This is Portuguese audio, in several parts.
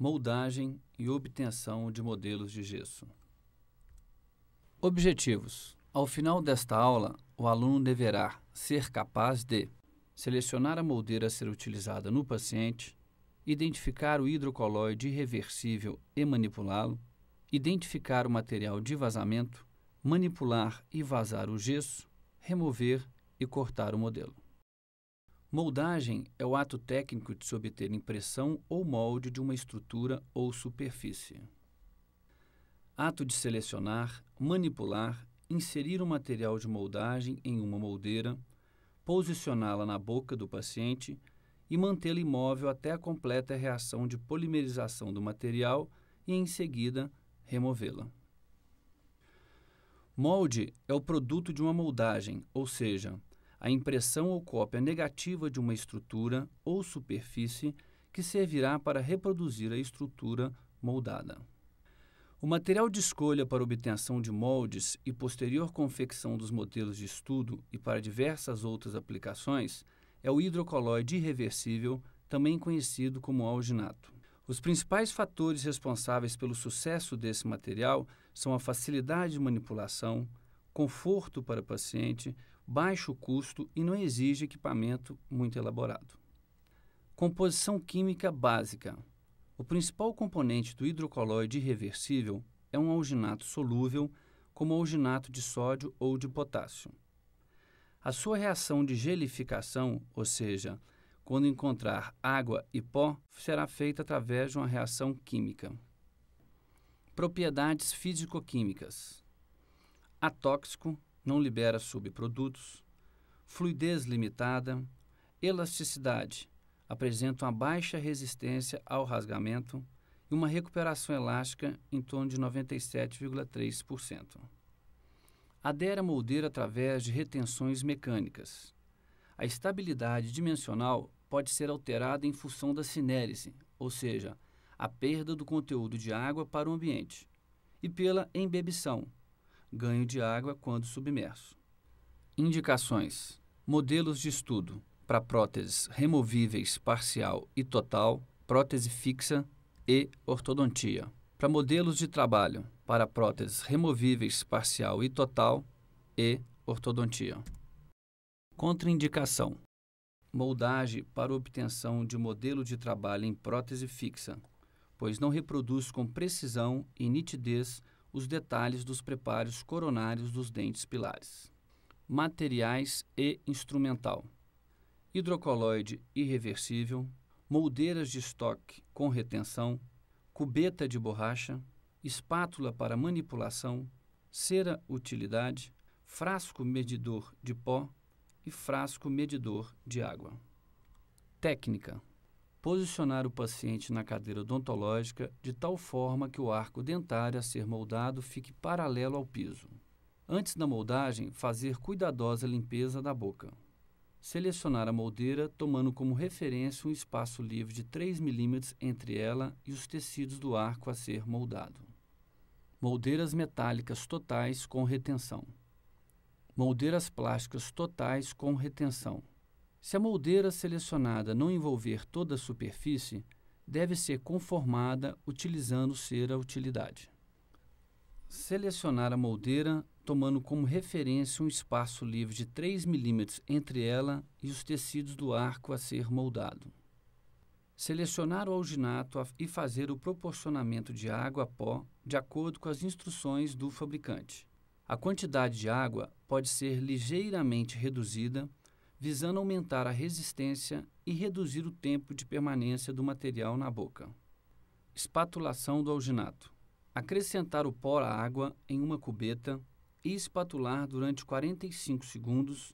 moldagem e obtenção de modelos de gesso. Objetivos: Ao final desta aula, o aluno deverá ser capaz de selecionar a moldeira a ser utilizada no paciente, identificar o hidrocolóide irreversível e manipulá-lo, identificar o material de vazamento, manipular e vazar o gesso, remover e cortar o modelo. Moldagem é o ato técnico de se obter impressão ou molde de uma estrutura ou superfície. Ato de selecionar, manipular, inserir o um material de moldagem em uma moldeira, posicioná-la na boca do paciente e mantê-la imóvel até a completa reação de polimerização do material e, em seguida, removê-la. Molde é o produto de uma moldagem, ou seja, a impressão ou cópia negativa de uma estrutura ou superfície que servirá para reproduzir a estrutura moldada. O material de escolha para obtenção de moldes e posterior confecção dos modelos de estudo e para diversas outras aplicações é o hidrocolóide irreversível, também conhecido como alginato. Os principais fatores responsáveis pelo sucesso desse material são a facilidade de manipulação, conforto para o paciente, baixo custo e não exige equipamento muito elaborado. Composição química básica. O principal componente do hidrocoloide irreversível é um alginato solúvel, como alginato de sódio ou de potássio. A sua reação de gelificação, ou seja, quando encontrar água e pó, será feita através de uma reação química. Propriedades físico-químicas: atóxico, não libera subprodutos, fluidez limitada, elasticidade, apresenta uma baixa resistência ao rasgamento e uma recuperação elástica em torno de 97,3%. Adere a moldeira através de retenções mecânicas. A estabilidade dimensional pode ser alterada em função da cinérese, ou seja, a perda do conteúdo de água para o ambiente, e pela embebição, ganho de água quando submerso. Indicações: modelos de estudo para próteses removíveis parcial e total, prótese fixa e ortodontia. Para modelos de trabalho para próteses removíveis parcial e total e ortodontia. Contraindicação: moldagem para obtenção de modelo de trabalho em prótese fixa, pois não reproduz com precisão e nitidez os detalhes dos preparos coronários dos dentes pilares. Materiais e instrumental: hidrocoloide irreversível, moldeiras de estoque com retenção, cubeta de borracha, espátula para manipulação, cera utilidade, frasco medidor de pó e frasco medidor de água. Técnica: posicionar o paciente na cadeira odontológica de tal forma que o arco dentário a ser moldado fique paralelo ao piso. Antes da moldagem, fazer cuidadosa limpeza da boca. Selecionar a moldeira tomando como referência um espaço livre de 3 milímetros entre ela e os tecidos do arco a ser moldado. Moldeiras metálicas totais com retenção. Moldeiras plásticas totais com retenção. Se a moldeira selecionada não envolver toda a superfície, deve ser conformada utilizando cera utilidade. Selecionar a moldeira tomando como referência um espaço livre de 3 mm entre ela e os tecidos do arco a ser moldado. Selecionar o alginato e fazer o proporcionamento de água a pó de acordo com as instruções do fabricante. A quantidade de água pode ser ligeiramente reduzida visando aumentar a resistência e reduzir o tempo de permanência do material na boca. Espatulação do alginato. Acrescentar o pó à água em uma cubeta e espatular durante 45 segundos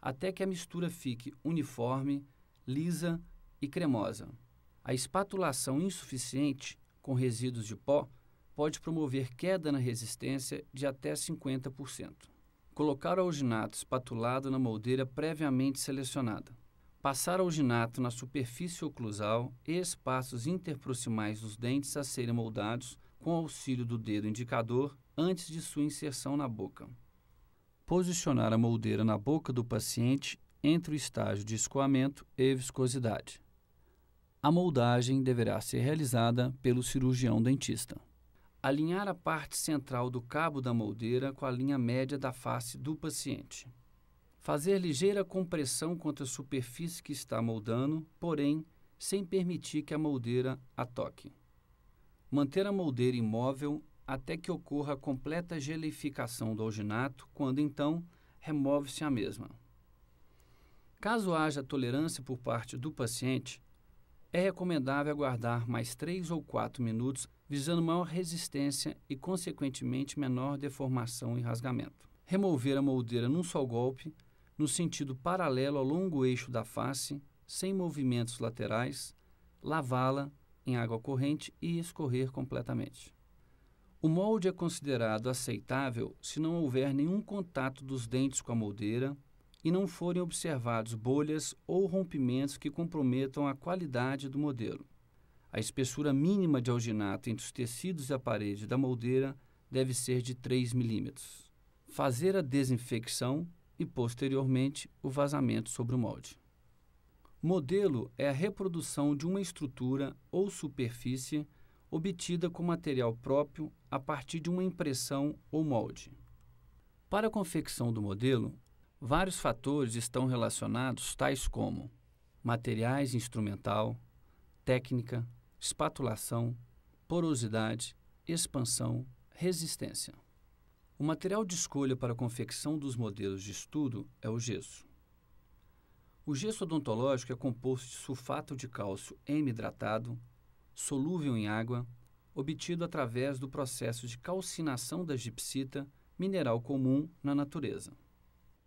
até que a mistura fique uniforme, lisa e cremosa. A espatulação insuficiente com resíduos de pó pode promover queda na resistência de até 50%. Colocar o alginato espatulado na moldeira previamente selecionada. Passar o alginato na superfície oclusal e espaços interproximais dos dentes a serem moldados com auxílio do dedo indicador antes de sua inserção na boca. Posicionar a moldeira na boca do paciente entre o estágio de escoamento e viscosidade. A moldagem deverá ser realizada pelo cirurgião dentista alinhar a parte central do cabo da moldeira com a linha média da face do paciente. Fazer ligeira compressão contra a superfície que está moldando, porém, sem permitir que a moldeira a toque. Manter a moldeira imóvel até que ocorra a completa gelificação do alginato, quando então remove-se a mesma. Caso haja tolerância por parte do paciente, é recomendável aguardar mais 3 ou 4 minutos visando maior resistência e, consequentemente, menor deformação e rasgamento. Remover a moldeira num só golpe, no sentido paralelo ao longo eixo da face, sem movimentos laterais, lavá-la em água corrente e escorrer completamente. O molde é considerado aceitável se não houver nenhum contato dos dentes com a moldeira e não forem observados bolhas ou rompimentos que comprometam a qualidade do modelo. A espessura mínima de alginato entre os tecidos e a parede da moldeira deve ser de 3 milímetros. Fazer a desinfecção e, posteriormente, o vazamento sobre o molde. Modelo é a reprodução de uma estrutura ou superfície obtida com material próprio a partir de uma impressão ou molde. Para a confecção do modelo, vários fatores estão relacionados, tais como materiais instrumental, técnica, espatulação, porosidade, expansão, resistência. O material de escolha para a confecção dos modelos de estudo é o gesso. O gesso odontológico é composto de sulfato de cálcio M hidratado, solúvel em água, obtido através do processo de calcinação da gipsita, mineral comum na natureza.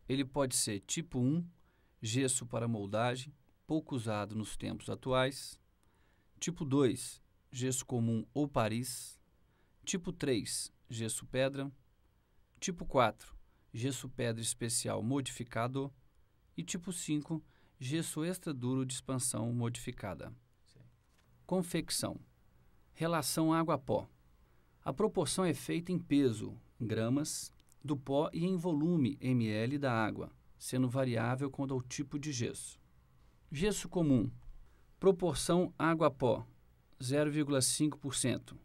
Ele pode ser tipo 1, gesso para moldagem, pouco usado nos tempos atuais, Tipo 2, gesso comum ou Paris. Tipo 3, gesso pedra. Tipo 4, gesso pedra especial modificado. E tipo 5, gesso extra duro de expansão modificada. Sim. Confecção. Relação água-pó. A proporção é feita em peso, gramas, do pó e em volume, ml, da água, sendo variável quanto ao tipo de gesso. Gesso comum Proporção água-pó: 0,5%.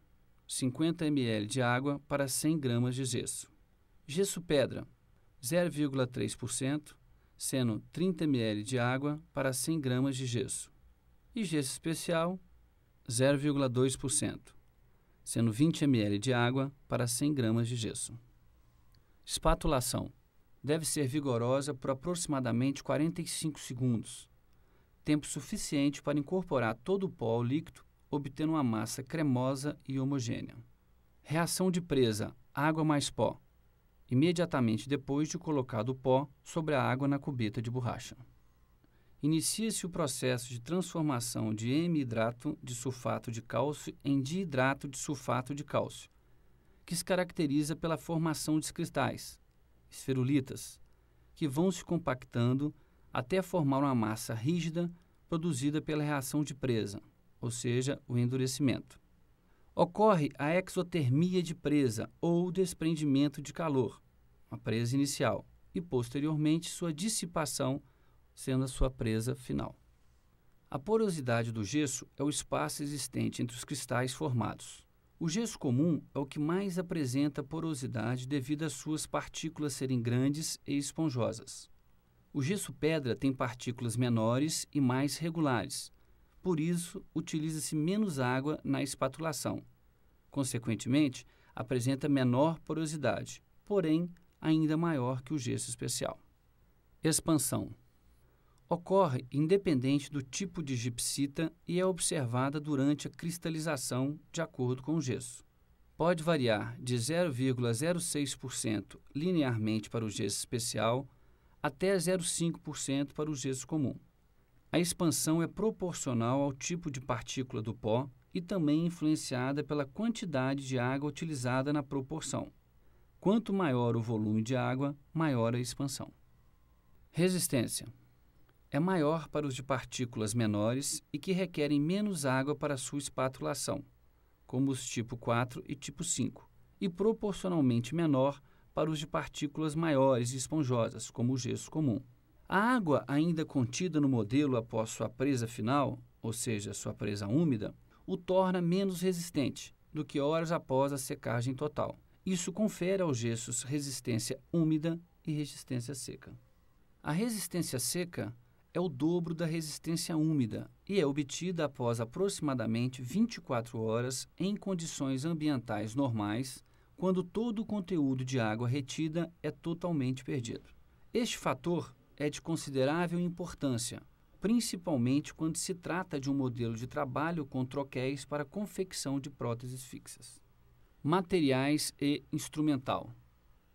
50 ml de água para 100 gramas de gesso. Gesso-pedra: 0,3%, sendo 30 ml de água para 100 gramas de gesso. E gesso especial: 0,2%, sendo 20 ml de água para 100 gramas de gesso. Espatulação: deve ser vigorosa por aproximadamente 45 segundos tempo suficiente para incorporar todo o pó ao líquido, obtendo uma massa cremosa e homogênea. Reação de presa: água mais pó. Imediatamente depois de colocado o pó sobre a água na cubeta de borracha. Inicia-se o processo de transformação de hidrato de sulfato de cálcio em diidrato de sulfato de cálcio, que se caracteriza pela formação de cristais, esferulitas, que vão se compactando até formar uma massa rígida produzida pela reação de presa, ou seja, o endurecimento. Ocorre a exotermia de presa ou desprendimento de calor, a presa inicial, e posteriormente sua dissipação, sendo a sua presa final. A porosidade do gesso é o espaço existente entre os cristais formados. O gesso comum é o que mais apresenta porosidade devido às suas partículas serem grandes e esponjosas. O gesso-pedra tem partículas menores e mais regulares. Por isso, utiliza-se menos água na espatulação. Consequentemente, apresenta menor porosidade, porém ainda maior que o gesso especial. Expansão ocorre independente do tipo de gipsita e é observada durante a cristalização de acordo com o gesso. Pode variar de 0,06% linearmente para o gesso especial até 0,5% para o gesso comum. A expansão é proporcional ao tipo de partícula do pó e também influenciada pela quantidade de água utilizada na proporção. Quanto maior o volume de água, maior a expansão. Resistência é maior para os de partículas menores e que requerem menos água para sua espatulação, como os tipo 4 e tipo 5, e proporcionalmente menor para os de partículas maiores e esponjosas, como o gesso comum. A água ainda contida no modelo após sua presa final, ou seja, sua presa úmida, o torna menos resistente do que horas após a secagem total. Isso confere aos gessos resistência úmida e resistência seca. A resistência seca é o dobro da resistência úmida e é obtida após aproximadamente 24 horas em condições ambientais normais quando todo o conteúdo de água retida é totalmente perdido. Este fator é de considerável importância, principalmente quando se trata de um modelo de trabalho com troquéis para confecção de próteses fixas. Materiais e instrumental: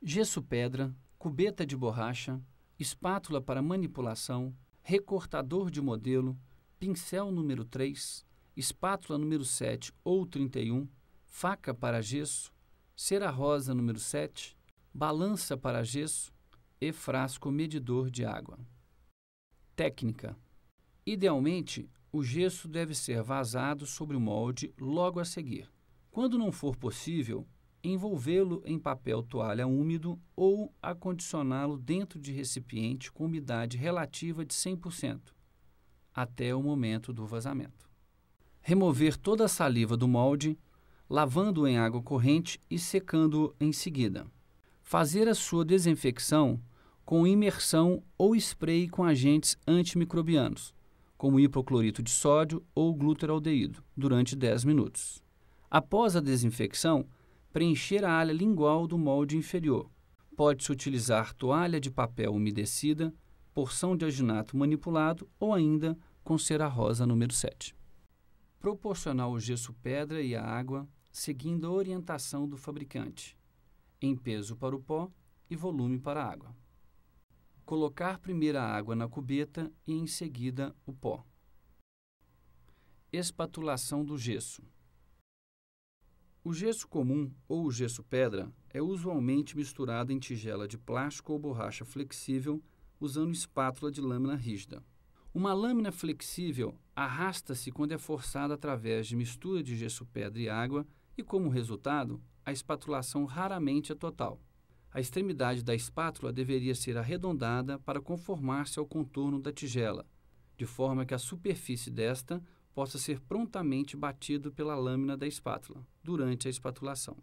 gesso-pedra, cubeta de borracha, espátula para manipulação, recortador de modelo, pincel número 3, espátula número 7 ou 31, faca para gesso, cera rosa número 7, balança para gesso e frasco medidor de água. Técnica: Idealmente, o gesso deve ser vazado sobre o molde logo a seguir. Quando não for possível, envolvê-lo em papel toalha úmido ou acondicioná-lo dentro de recipiente com umidade relativa de 100% até o momento do vazamento. Remover toda a saliva do molde lavando-o em água corrente e secando-o em seguida. Fazer a sua desinfecção com imersão ou spray com agentes antimicrobianos, como hipoclorito de sódio ou glutaraldeído, durante 10 minutos. Após a desinfecção, preencher a alha lingual do molde inferior. Pode-se utilizar toalha de papel umedecida, porção de aginato manipulado ou ainda com cera rosa número 7. Proporcionar o gesso pedra e a água seguindo a orientação do fabricante, em peso para o pó e volume para a água. Colocar primeiro a água na cubeta e em seguida o pó. Espatulação do gesso. O gesso comum ou o gesso pedra é usualmente misturado em tigela de plástico ou borracha flexível usando espátula de lâmina rígida. Uma lâmina flexível arrasta-se quando é forçada através de mistura de gesso pedra e água e, como resultado, a espatulação raramente é total. A extremidade da espátula deveria ser arredondada para conformar-se ao contorno da tigela, de forma que a superfície desta possa ser prontamente batido pela lâmina da espátula durante a espatulação.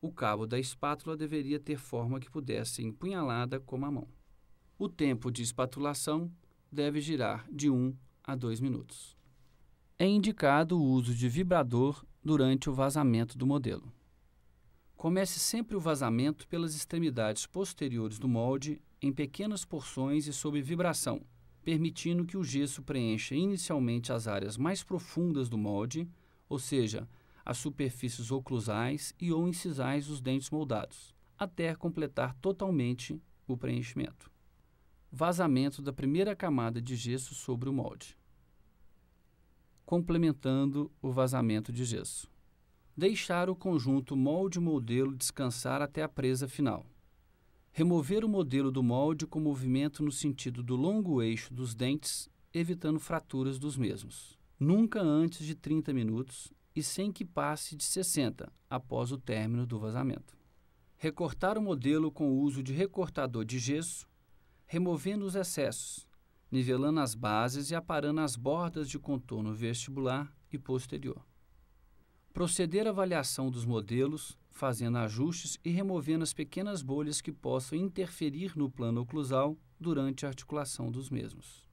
O cabo da espátula deveria ter forma que pudesse ser empunhalada com a mão. O tempo de espatulação deve girar de 1 a 2 minutos. É indicado o uso de vibrador durante o vazamento do modelo. Comece sempre o vazamento pelas extremidades posteriores do molde em pequenas porções e sob vibração, permitindo que o gesso preencha inicialmente as áreas mais profundas do molde, ou seja, as superfícies oclusais e ou incisais dos dentes moldados, até completar totalmente o preenchimento. Vazamento da primeira camada de gesso sobre o molde complementando o vazamento de gesso. Deixar o conjunto molde-modelo descansar até a presa final. Remover o modelo do molde com movimento no sentido do longo eixo dos dentes, evitando fraturas dos mesmos. Nunca antes de 30 minutos e sem que passe de 60 após o término do vazamento. Recortar o modelo com o uso de recortador de gesso, removendo os excessos, nivelando as bases e aparando as bordas de contorno vestibular e posterior. Proceder à avaliação dos modelos, fazendo ajustes e removendo as pequenas bolhas que possam interferir no plano oclusal durante a articulação dos mesmos.